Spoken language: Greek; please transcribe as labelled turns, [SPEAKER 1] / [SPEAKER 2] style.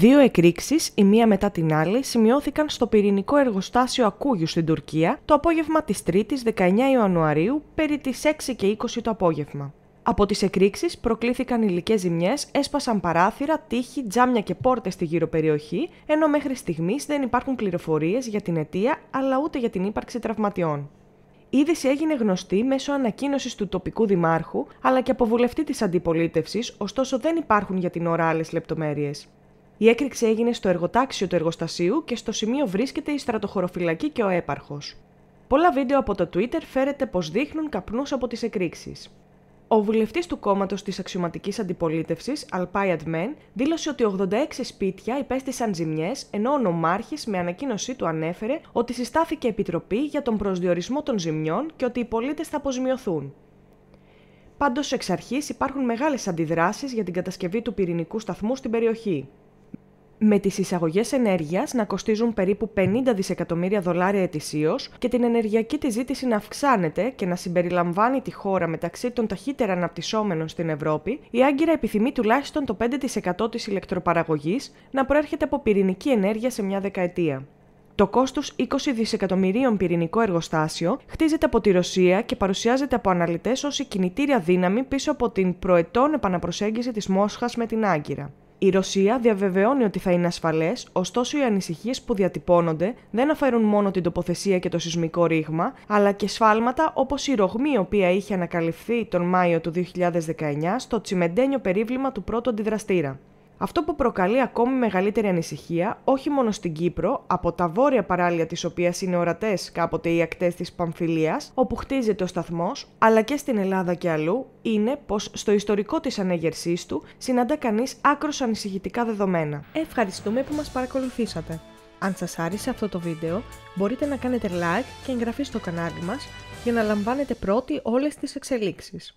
[SPEAKER 1] Δύο εκρήξεις η μία μετά την άλλη, σημειώθηκαν στο πυρηνικό εργοστάσιο Ακούγιου στην Τουρκία το απόγευμα της 3ης 19 Ιανουαρίου περί τις 6 και 20 το απόγευμα. Από τις εκρήξεις προκλήθηκαν υλικές ζημιές, έσπασαν παράθυρα, τείχη, τζάμια και πόρτες στη γύρω περιοχή, ενώ μέχρι στιγμής δεν υπάρχουν πληροφορίες για την αιτία αλλά ούτε για την ύπαρξη τραυματιών. Η είδηση έγινε γνωστή μέσω ανακοίνωσης του τοπικού δημάρχου αλλά και από βουλευτή της αντιπολίτευσης, ωστόσο δεν υπάρχουν για την ώρα άλλες λεπτομέρειες. Η έκρηξη έγινε στο εργοτάξιο του εργοστασίου και στο σημείο βρίσκεται η στρατοχωροφυλακή και ο έπαρχος. Πολλά βίντεο από το Twitter φέρεται πως δείχνουν καπνούς από τις εκρήξεις. Ο βουλευτής του κόμματος της αξιωματικής αντιπολίτευσης, Αλπάιαντ Men, δήλωσε ότι 86 σπίτια υπέστησαν ζημιές, ενώ ο νομάρχης με ανακοίνωσή του ανέφερε ότι συστάθηκε επιτροπή για τον προσδιορισμό των ζημιών και ότι οι πολίτες θα αποζημιωθούν. Πάντως, εξ αρχής υπάρχουν μεγάλες αντιδράσεις για την κατασκευή του πυρηνικού σταθμού στην περιοχή με τις εισαγωγές ενέργειας να κοστίζουν περίπου 50 δισεκατομμύρια δολάρια ετησίως και την ενεργειακή τη ζήτηση να αυξάνεται και να συμπεριλαμβάνει τη χώρα μεταξύ των ταχύτερα αναπτυσσόμενων στην Ευρώπη, η Άγκυρα επιθυμεί τουλάχιστον το 5% της ηλεκτροπαραγωγής να προέρχεται από πυρηνική ενέργεια σε μια δεκαετία. Το κόστος 20 δισεκατομμυρίων πυρηνικό εργοστάσιο χτίζεται από τη Ρωσία και παρουσιάζεται από αναλυτές ως η κινητήρια δύναμη πίσω από την προετών επαναπροσέγγιση της Μόσχας με την Άγκυρα. Η Ρωσία διαβεβαιώνει ότι θα είναι ασφαλές, ωστόσο οι ανησυχίες που διατυπώνονται δεν αφαίρουν μόνο την τοποθεσία και το σεισμικό ρήγμα, αλλά και σφάλματα όπως η ρογμή η οποία είχε ανακαλυφθεί τον Μάιο του 2019 στο τσιμεντένιο περίβλημα του πρώτου αντιδραστήρα. Αυτό που προκαλεί ακόμη μεγαλύτερη ανησυχία όχι μόνο στην Κύπρο, από τα βόρεια παράλια της οποίας είναι ορατές κάποτε οι ακτές της Παμφυλία, όπου χτίζεται ο σταθμός, αλλά και στην Ελλάδα και αλλού, είναι πως στο ιστορικό της ανέγερσής του συναντά κανείς άκρος ανησυχητικά δεδομένα. Ευχαριστούμε που μας παρακολουθήσατε. Αν σας άρεσε αυτό το βίντεο, μπορείτε να κάνετε like και εγγραφή στο κανάλι μας για να λαμβάνετε πρώτοι όλες τις εξελίξεις.